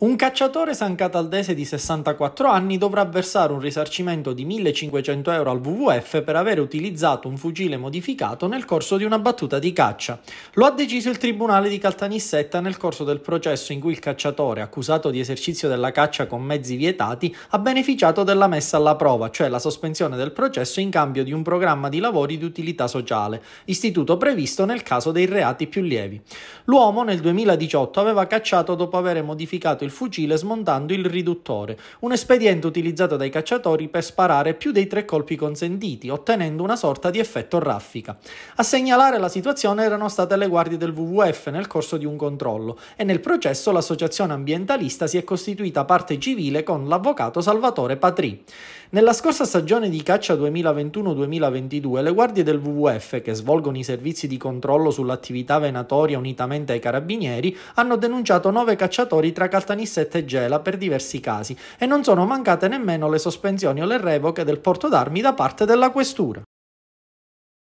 Un cacciatore sancataldese di 64 anni dovrà versare un risarcimento di 1500 euro al WWF per aver utilizzato un fucile modificato nel corso di una battuta di caccia. Lo ha deciso il Tribunale di Caltanissetta nel corso del processo in cui il cacciatore, accusato di esercizio della caccia con mezzi vietati, ha beneficiato della messa alla prova, cioè la sospensione del processo in cambio di un programma di lavori di utilità sociale, istituto previsto nel caso dei reati più lievi. L'uomo nel 2018 aveva cacciato dopo aver modificato il il fucile smontando il riduttore, un espediente utilizzato dai cacciatori per sparare più dei tre colpi consentiti, ottenendo una sorta di effetto raffica. A segnalare la situazione erano state le guardie del WWF nel corso di un controllo e nel processo l'associazione ambientalista si è costituita parte civile con l'avvocato Salvatore Patrì. Nella scorsa stagione di caccia 2021-2022 le guardie del WWF, che svolgono i servizi di controllo sull'attività venatoria unitamente ai carabinieri, hanno denunciato nove cacciatori tra Caltanissetta e Gela per diversi casi e non sono mancate nemmeno le sospensioni o le revoche del porto d'armi da parte della questura.